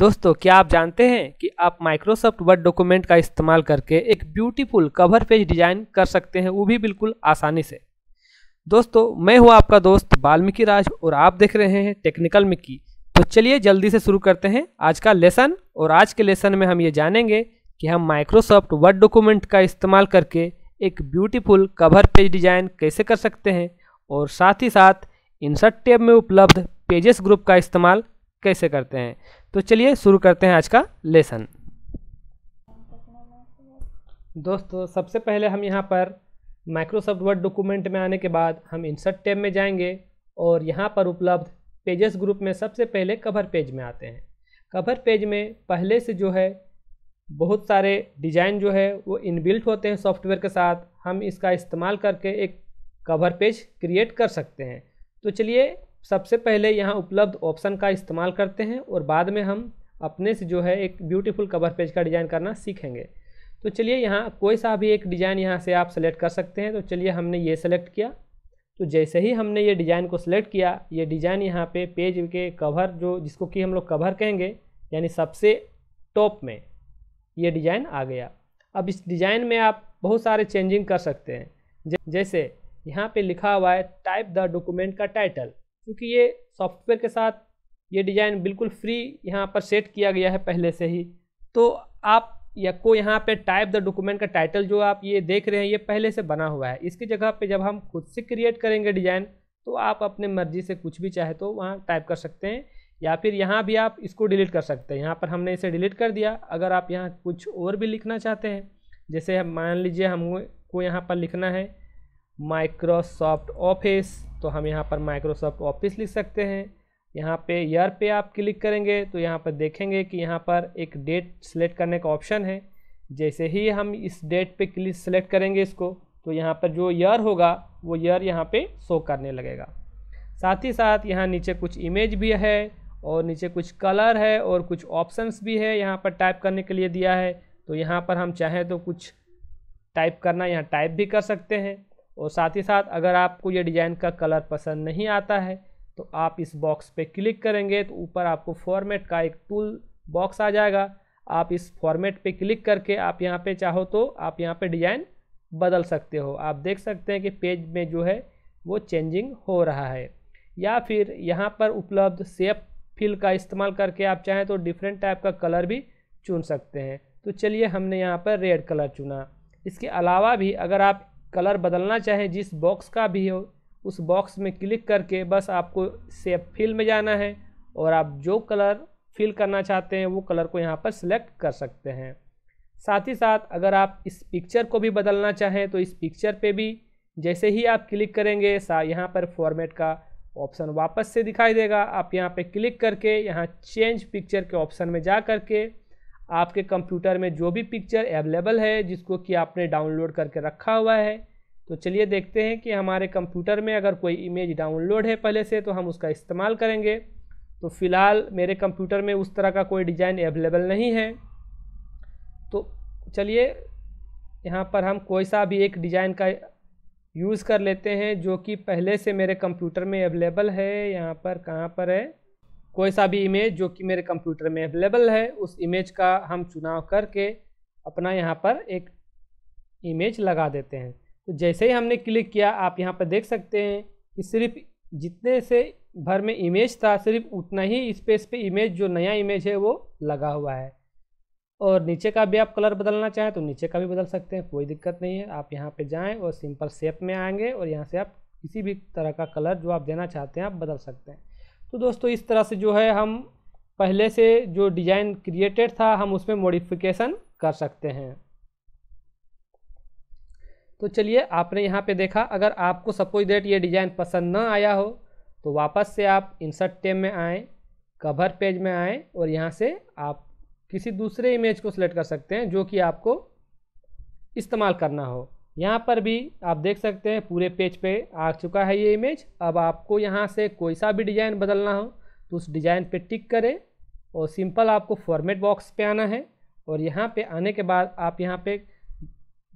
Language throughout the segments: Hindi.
दोस्तों क्या आप जानते हैं कि आप माइक्रोसॉफ्ट वर्ड डॉक्यूमेंट का इस्तेमाल करके एक ब्यूटीफुल कवर पेज डिजाइन कर सकते हैं वो भी बिल्कुल आसानी से दोस्तों मैं हूं आपका दोस्त बाल्मीकि राज और आप देख रहे हैं टेक्निकल मिक्की तो चलिए जल्दी से शुरू करते हैं आज का लेसन और आज के लेसन में हम ये जानेंगे कि हम माइक्रोसॉफ्ट वर्ड डॉक्यूमेंट का इस्तेमाल करके एक ब्यूटीफुल कवर पेज डिजाइन कैसे कर सकते हैं और साथ ही साथ इंसर्ट टैब में उपलब्ध पेजेस ग्रुप का इस्तेमाल कैसे करते हैं तो चलिए शुरू करते हैं आज का लेसन दोस्तों सबसे पहले हम यहाँ पर माइक्रोसॉफ्ट वर्ड डॉक्यूमेंट में आने के बाद हम इंसर्ट टैब में जाएंगे और यहाँ पर उपलब्ध पेजेस ग्रुप में सबसे पहले कवर पेज में आते हैं कवर पेज में पहले से जो है बहुत सारे डिज़ाइन जो है वो इनबिल्ट होते हैं सॉफ्टवेयर के साथ हम इसका इस्तेमाल करके एक कवर पेज क्रिएट कर सकते हैं तो चलिए सबसे पहले यहाँ उपलब्ध ऑप्शन का इस्तेमाल करते हैं और बाद में हम अपने से जो है एक ब्यूटीफुल कवर पेज का डिज़ाइन करना सीखेंगे तो चलिए यहाँ कोई सा भी एक डिज़ाइन यहाँ से आप सेलेक्ट कर सकते हैं तो चलिए हमने ये सेलेक्ट किया तो जैसे ही हमने ये डिज़ाइन को सिलेक्ट किया ये डिज़ाइन यहाँ पे पेज के कवर जो जिसको कि हम लोग कवर कहेंगे यानी सबसे टॉप में ये डिज़ाइन आ गया अब इस डिज़ाइन में आप बहुत सारे चेंजिंग कर सकते हैं जैसे यहाँ पे लिखा हुआ है टाइप द डॉक्यूमेंट का टाइटल क्योंकि ये सॉफ्टवेयर के साथ ये डिज़ाइन बिल्कुल फ्री यहाँ पर सेट किया गया है पहले से ही तो आप या को यहाँ पे टाइप द डॉक्यूमेंट का टाइटल जो आप ये देख रहे हैं ये पहले से बना हुआ है इसकी जगह पे जब हम खुद से क्रिएट करेंगे डिज़ाइन तो आप अपने मर्जी से कुछ भी चाहे तो वहाँ टाइप कर सकते हैं या फिर यहाँ भी आप इसको डिलीट कर सकते हैं यहाँ पर हमने इसे डिलीट कर दिया अगर आप यहाँ कुछ और भी लिखना चाहते हैं जैसे मान लीजिए हमको यहाँ पर लिखना है माइक्रोसॉफ्ट ऑफिस तो हम यहाँ पर माइक्रोसॉफ्ट ऑफिस लिख सकते हैं यहाँ पे ईयर पे आप क्लिक करेंगे तो यहाँ पर देखेंगे कि यहाँ पर एक डेट सेलेक्ट करने का ऑप्शन है जैसे ही हम इस डेट पे क्लिक सेलेक्ट करेंगे इसको तो यहाँ पर जो ईयर होगा वो ईयर यहाँ पे शो करने लगेगा साथ ही साथ यहाँ नीचे कुछ इमेज भी है और नीचे कुछ कलर है और कुछ ऑप्शंस भी है यहाँ पर टाइप करने के लिए दिया है तो यहाँ पर हम चाहें तो कुछ टाइप करना यहाँ टाइप भी कर सकते हैं और साथ ही साथ अगर आपको ये डिज़ाइन का कलर पसंद नहीं आता है तो आप इस बॉक्स पे क्लिक करेंगे तो ऊपर आपको फॉर्मेट का एक टूल बॉक्स आ जाएगा आप इस फॉर्मेट पे क्लिक करके आप यहाँ पे चाहो तो आप यहाँ पे डिज़ाइन बदल सकते हो आप देख सकते हैं कि पेज में जो है वो चेंजिंग हो रहा है या फिर यहाँ पर उपलब्ध सेप फिल का इस्तेमाल करके आप चाहें तो डिफरेंट टाइप का कलर भी चुन सकते हैं तो चलिए हमने यहाँ पर रेड कलर चुना इसके अलावा भी अगर आप कलर बदलना चाहें जिस बॉक्स का भी हो उस बॉक्स में क्लिक करके बस आपको सेफ फिल में जाना है और आप जो कलर फिल करना चाहते हैं वो कलर को यहाँ पर सिलेक्ट कर सकते हैं साथ ही साथ अगर आप इस पिक्चर को भी बदलना चाहें तो इस पिक्चर पे भी जैसे ही आप क्लिक करेंगे सा यहाँ पर फॉर्मेट का ऑप्शन वापस से दिखाई देगा आप यहाँ पे क्लिक करके यहाँ चेंज पिक्चर के ऑप्शन में जा करके आपके कंप्यूटर में जो भी पिक्चर अवेलेबल है जिसको कि आपने डाउनलोड करके रखा हुआ है तो चलिए देखते हैं कि हमारे कंप्यूटर में अगर कोई इमेज डाउनलोड है पहले से तो हम उसका इस्तेमाल करेंगे तो फ़िलहाल मेरे कंप्यूटर में उस तरह का कोई डिज़ाइन अवेलेबल नहीं है तो चलिए यहाँ पर हम कोई सा भी एक डिज़ाइन का यूज़ कर लेते हैं जो कि पहले से मेरे कंप्यूटर में अवेलेबल है यहाँ पर कहाँ पर है कोई सा भी इमेज जो कि मेरे कंप्यूटर में अवेलेबल है उस इमेज का हम चुनाव करके अपना यहाँ पर एक इमेज लगा देते हैं तो जैसे ही हमने क्लिक किया आप यहाँ पर देख सकते हैं कि सिर्फ जितने से भर में इमेज था सिर्फ उतना ही स्पेस पे इमेज जो नया इमेज है वो लगा हुआ है और नीचे का भी आप कलर बदलना चाहें तो नीचे का भी बदल सकते हैं कोई दिक्कत नहीं है आप यहाँ पे जाएं और सिंपल शेप में आएंगे और यहाँ से आप किसी भी तरह का कलर जो आप देना चाहते हैं आप बदल सकते हैं तो दोस्तों इस तरह से जो है हम पहले से जो डिज़ाइन क्रिएटेड था हम उसमें मॉडिफिकेशन कर सकते हैं तो चलिए आपने यहाँ पे देखा अगर आपको सपोज डेट ये डिज़ाइन पसंद ना आया हो तो वापस से आप इंसर्ट टेम में आएँ कवर पेज में आएँ और यहाँ से आप किसी दूसरे इमेज को सिलेक्ट कर सकते हैं जो कि आपको इस्तेमाल करना हो यहाँ पर भी आप देख सकते हैं पूरे पेज पे आ चुका है ये इमेज अब आपको यहाँ से कोई सा भी डिज़ाइन बदलना हो तो उस डिज़ाइन पे टिक करें और सिंपल आपको फॉर्मेट बॉक्स पे आना है और यहाँ पे आने के बाद आप यहाँ पे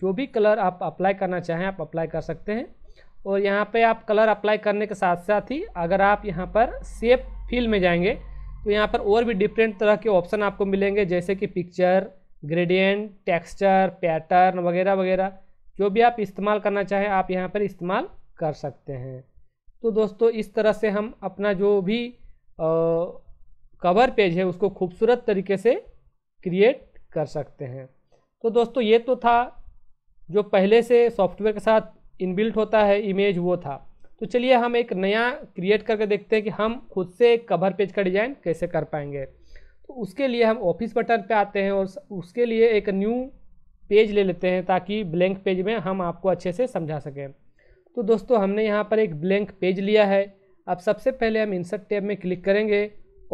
जो भी कलर आप अप्लाई करना चाहें आप अप्लाई कर सकते हैं और यहाँ पे आप कलर अप्लाई करने के साथ साथ ही अगर आप यहाँ पर सेप फील में जाएंगे तो यहाँ पर और भी डिफरेंट तरह के ऑप्शन आपको मिलेंगे जैसे कि पिक्चर ग्रेडियंट टेक्स्चर पैटर्न वगैरह वगैरह जो भी आप इस्तेमाल करना चाहें आप यहाँ पर इस्तेमाल कर सकते हैं तो दोस्तों इस तरह से हम अपना जो भी आ, कवर पेज है उसको खूबसूरत तरीके से क्रिएट कर सकते हैं तो दोस्तों ये तो था जो पहले से सॉफ्टवेयर के साथ इनबिल्ट होता है इमेज वो था तो चलिए हम एक नया क्रिएट करके देखते हैं कि हम खुद से एक कवर पेज का डिज़ाइन कैसे कर पाएंगे तो उसके लिए हम ऑफिस बटन पे आते हैं और उसके लिए एक न्यू पेज ले लेते हैं ताकि ब्लैंक पेज में हम आपको अच्छे से समझा सकें तो दोस्तों हमने यहाँ पर एक ब्लैंक पेज लिया है अब सबसे पहले हम इंसर्ट टैब में क्लिक करेंगे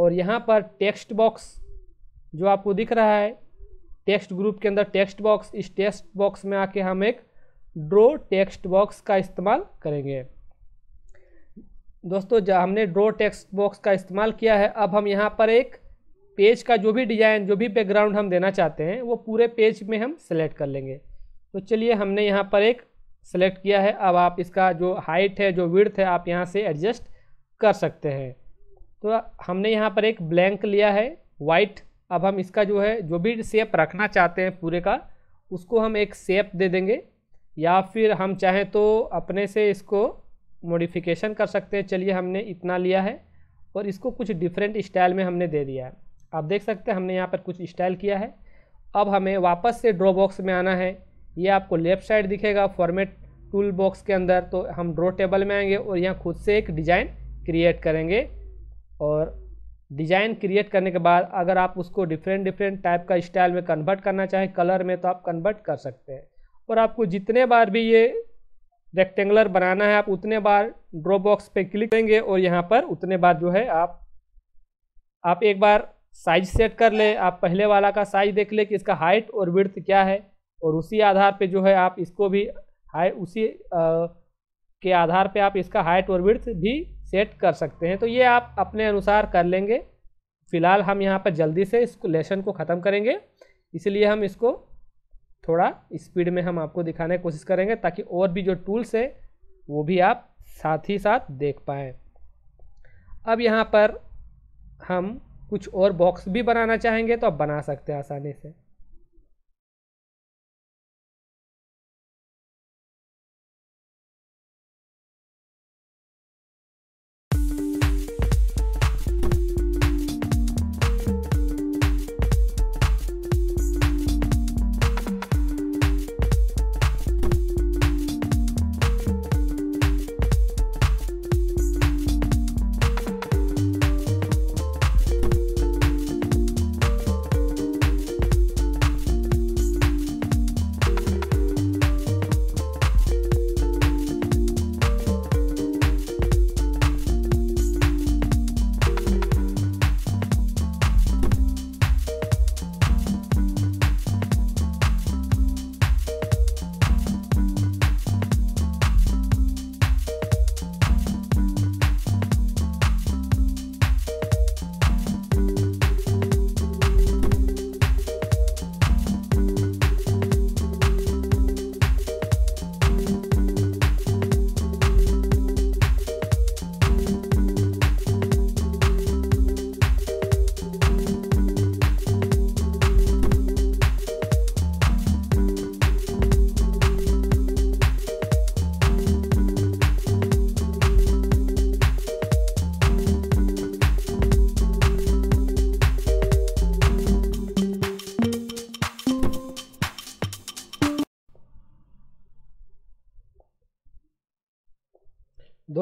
और यहाँ पर टेक्स्ट बॉक्स जो आपको दिख रहा है टेक्स्ट ग्रुप के अंदर टेक्स्ट बॉक्स इस टेक्स्ट बॉक्स में आके हम एक ड्रो टेक्स्ट बॉक्स का इस्तेमाल करेंगे दोस्तों जब हमने ड्रो टेक्स्ट बॉक्स का इस्तेमाल किया है अब हम यहाँ पर एक पेज का जो भी डिज़ाइन जो भी बैकग्राउंड हम देना चाहते हैं वो पूरे पेज में हम सेलेक्ट कर लेंगे तो चलिए हमने यहाँ पर एक सेलेक्ट किया है अब आप इसका जो हाइट है जो विड्थ है आप यहाँ से एडजस्ट कर सकते हैं तो हमने यहाँ पर एक ब्लैंक लिया है वाइट अब हम इसका जो है जो भी शेप रखना चाहते हैं पूरे का उसको हम एक शेप दे देंगे या फिर हम चाहें तो अपने से इसको मॉडिफिकेशन कर सकते हैं चलिए हमने इतना लिया है और इसको कुछ डिफरेंट स्टाइल में हमने दे दिया है आप देख सकते हैं हमने यहाँ पर कुछ स्टाइल किया है अब हमें वापस से ड्रॉ बॉक्स में आना है ये आपको लेफ्ट साइड दिखेगा फॉर्मेट टूल बॉक्स के अंदर तो हम ड्रॉ टेबल में आएंगे और यहाँ खुद से एक डिज़ाइन क्रिएट करेंगे और डिज़ाइन क्रिएट करने के बाद अगर आप उसको डिफरेंट डिफरेंट टाइप का स्टाइल में कन्वर्ट करना चाहें कलर में तो आप कन्वर्ट कर सकते हैं और आपको जितने बार भी ये रेक्टेंगुलर बनाना है आप उतने बार ड्रॉ बॉक्स पे क्लिक करेंगे और यहाँ पर उतने बार जो है आप आप एक बार साइज सेट कर ले आप पहले वाला का साइज देख ले कि इसका हाइट और विर्थ क्या है और उसी आधार पे जो है आप इसको भी हाई उसी आ, के आधार पे आप इसका हाइट और विर्थ भी सेट कर सकते हैं तो ये आप अपने अनुसार कर लेंगे फ़िलहाल हम यहाँ पर जल्दी से इस लेसन को ख़त्म करेंगे इसलिए हम इसको थोड़ा स्पीड में हम आपको दिखाने की कोशिश करेंगे ताकि और भी जो टूल्स है वो भी आप साथ ही साथ देख पाएँ अब यहाँ पर हम कुछ और बॉक्स भी बनाना चाहेंगे तो आप बना सकते हैं आसानी से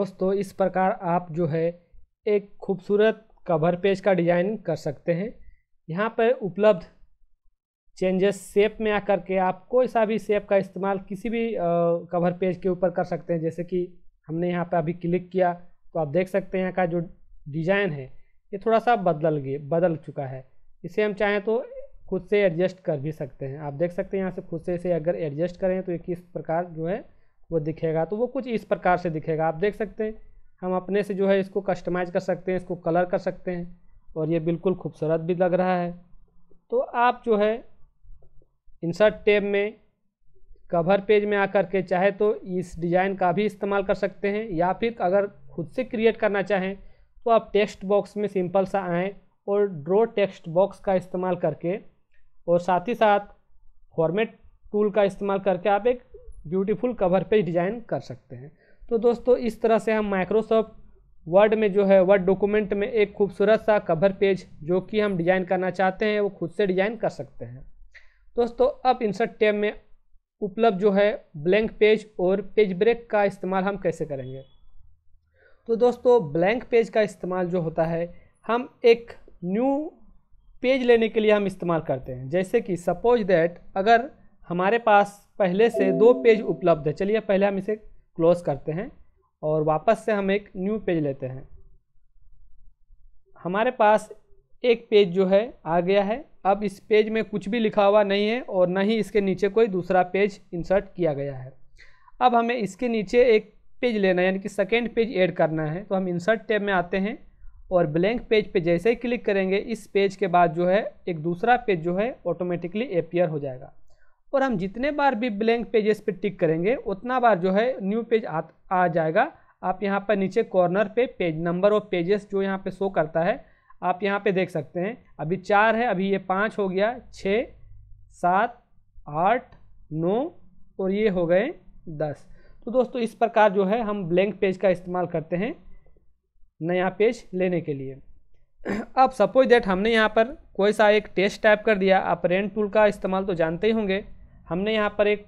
दोस्तों इस प्रकार आप जो है एक खूबसूरत कवर पेज का डिज़ाइन कर सकते हैं यहाँ पर उपलब्ध चेंजेस सेप में आकर के आप कोई सा भी सेप का इस्तेमाल किसी भी कवर पेज के ऊपर कर सकते हैं जैसे कि हमने यहाँ पर अभी क्लिक किया तो आप देख सकते हैं यहाँ का जो डिज़ाइन है ये थोड़ा सा बदल गया बदल चुका है इसे हम चाहें तो खुद से एडजस्ट कर भी सकते हैं आप देख सकते हैं यहाँ से खुद से इसे अगर एडजस्ट करें तो ये किस प्रकार जो है वो दिखेगा तो वो कुछ इस प्रकार से दिखेगा आप देख सकते हैं हम अपने से जो है इसको कस्टमाइज़ कर सकते हैं इसको कलर कर सकते हैं और ये बिल्कुल खूबसूरत भी लग रहा है तो आप जो है इंसर्ट टेब में कवर पेज में आकर के चाहे तो इस डिज़ाइन का भी इस्तेमाल कर सकते हैं या फिर अगर खुद से क्रिएट करना चाहें तो आप टेक्स्ट बॉक्स में सिंपल सा आएँ और ड्रो टेक्स्ट बॉक्स का इस्तेमाल करके और साथ ही साथ फॉर्मेट टूल का इस्तेमाल करके आप एक ब्यूटीफुल कवर पेज डिज़ाइन कर सकते हैं तो दोस्तों इस तरह से हम माइक्रोसॉफ्ट वर्ड में जो है वर्ड डॉक्यूमेंट में एक खूबसूरत सा कवर पेज जो कि हम डिज़ाइन करना चाहते हैं वो खुद से डिज़ाइन कर सकते हैं दोस्तों अब इंसर्ट टैब में उपलब्ध जो है ब्लैंक पेज और पेज ब्रेक का इस्तेमाल हम कैसे करेंगे तो दोस्तों ब्लैंक पेज का इस्तेमाल जो होता है हम एक न्यू पेज लेने के लिए हम इस्तेमाल करते हैं जैसे कि सपोज दैट अगर हमारे पास पहले से दो पेज उपलब्ध है चलिए पहले हम इसे क्लोज करते हैं और वापस से हम एक न्यू पेज लेते हैं हमारे पास एक पेज जो है आ गया है अब इस पेज में कुछ भी लिखा हुआ नहीं है और ना ही इसके नीचे कोई दूसरा पेज इंसर्ट किया गया है अब हमें इसके नीचे एक पेज लेना है यानी कि सेकेंड पेज ऐड करना है तो हम इंसर्ट टैब में आते हैं और ब्लैंक पेज पे जैसे ही क्लिक करेंगे इस पेज के बाद जो है एक दूसरा पेज जो है ऑटोमेटिकली अपियर हो जाएगा और हम जितने बार भी ब्लैंक पेजेस पे टिक करेंगे उतना बार जो है न्यू पेज आ, आ जाएगा आप यहाँ पर नीचे कॉर्नर पे पेज नंबर ऑफ पेजेस जो यहाँ पे शो करता है आप यहाँ पे देख सकते हैं अभी चार है अभी ये पाँच हो गया छः सात आठ नौ और ये हो गए दस तो दोस्तों इस प्रकार जो है हम ब्लैंक पेज का इस्तेमाल करते हैं नया पेज लेने के लिए अब सपोज दैट हमने यहाँ पर कोई सा एक टेस्ट टाइप कर दिया आप रेंट टूल का इस्तेमाल तो जानते ही होंगे हमने यहाँ पर एक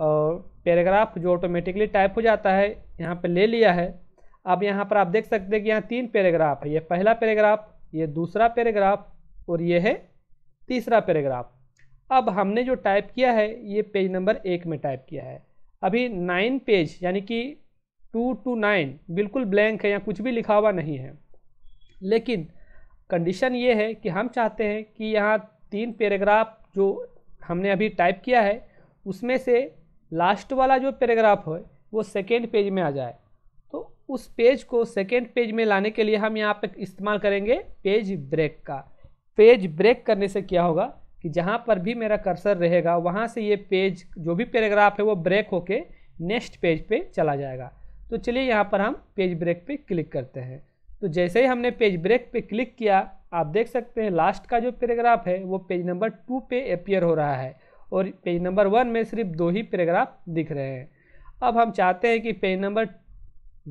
पैराग्राफ जो ऑटोमेटिकली टाइप हो जाता है यहाँ पर ले लिया है अब यहाँ पर आप देख सकते हैं कि यहाँ तीन पैराग्राफ है ये पहला पैराग्राफ ये दूसरा पैराग्राफ और ये है तीसरा पैराग्राफ अब हमने जो टाइप किया है ये पेज नंबर एक में टाइप किया है अभी नाइन पेज यानी कि टू टू नाइन बिल्कुल ब्लैंक है या कुछ भी लिखा हुआ नहीं है लेकिन कंडीशन ये है कि हम चाहते हैं कि यहाँ तीन पैराग्राफ जो हमने अभी टाइप किया है उसमें से लास्ट वाला जो पैराग्राफ हो वो सेकेंड पेज में आ जाए तो उस पेज को सेकेंड पेज में लाने के लिए हम यहाँ पर इस्तेमाल करेंगे पेज ब्रेक का पेज ब्रेक करने से क्या होगा कि जहाँ पर भी मेरा कर्सर रहेगा वहाँ से ये पेज जो भी पैराग्राफ है वो ब्रेक होके नेक्स्ट पेज पे चला जाएगा तो चलिए यहाँ पर हम पेज ब्रेक पे क्लिक करते हैं तो जैसे ही हमने पेज ब्रेक पे क्लिक किया आप देख सकते हैं लास्ट का जो पैराग्राफ है वो पेज नंबर टू पे अपियर हो रहा है और पेज नंबर वन में सिर्फ दो ही पैराग्राफ दिख रहे हैं अब हम चाहते हैं कि पेज नंबर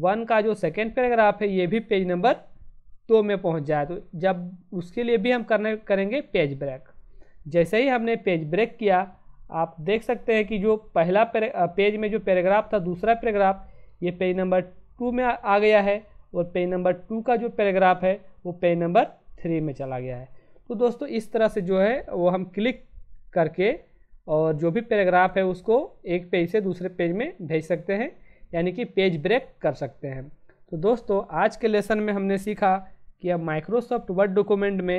वन का जो सेकेंड पैराग्राफ है ये भी पेज नंबर दो में पहुँच जाए तो जब उसके लिए भी हम करने करेंगे पेज ब्रेक जैसे ही हमने पेज ब्रेक किया आप देख सकते हैं कि जो पहला पेज में जो पैराग्राफ था दूसरा पैराग्राफ ये पेज नंबर टू में आ गया है और पेज नंबर टू का जो पैराग्राफ है वो पेज नंबर थ्री में चला गया है तो दोस्तों इस तरह से जो है वो हम क्लिक करके और जो भी पैराग्राफ है उसको एक पेज से दूसरे पेज में भेज सकते हैं यानी कि पेज ब्रेक कर सकते हैं तो दोस्तों आज के लेसन में हमने सीखा कि अब माइक्रोसॉफ्ट वर्ड डॉक्यूमेंट में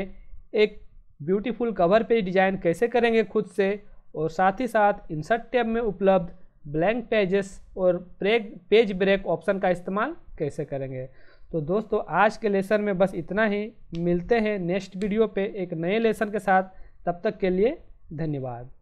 एक ब्यूटीफुल कवर पेज डिज़ाइन कैसे करेंगे खुद से और साथ ही साथ इंसर्ट टैब में उपलब्ध ब्लैंक पेजेस और ब्रेक पेज ब्रेक ऑप्शन का इस्तेमाल कैसे करेंगे तो दोस्तों आज के लेसन में बस इतना ही मिलते हैं नेक्स्ट वीडियो पे एक नए लेसन के साथ तब तक के लिए धन्यवाद